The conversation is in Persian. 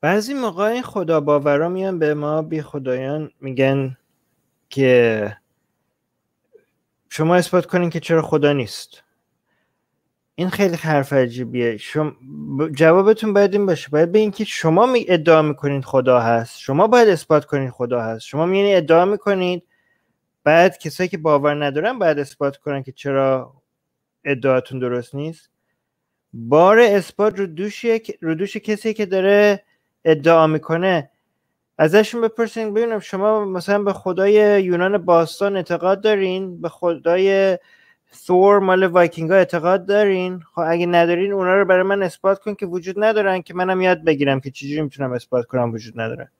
بعضی موقع این خدا باورا میان به ما بی خدایان میگن که شما اثبات کنین که چرا خدا نیست این خیلی حرف عجیبیه شما جوابتون باید این باشه باید به اینکه شما می ادعا میکنید خدا هست شما باید اثبات کنید خدا هست شما میانی ادعا میکنید بعد کسایی که باور ندارن باید اثبات کنن که چرا ادعاتون درست نیست بار اثبات رو دوش, رو دوش کسی که داره ادعا میکنه ازشون بپرسین ببینم شما مثلا به خدای یونان باستان اعتقاد دارین به خدای ثور مال وایکینگ ها اعتقاد دارین خب اگه ندارین اونا رو برای من اثبات کن که وجود ندارن که منم یاد بگیرم که چجوری میتونم اثبات کنم وجود ندارن